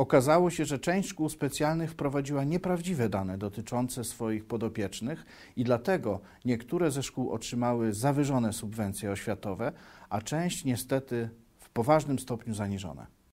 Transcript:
Okazało się, że część szkół specjalnych wprowadziła nieprawdziwe dane dotyczące swoich podopiecznych i dlatego niektóre ze szkół otrzymały zawyżone subwencje oświatowe, a część niestety w poważnym stopniu zaniżone.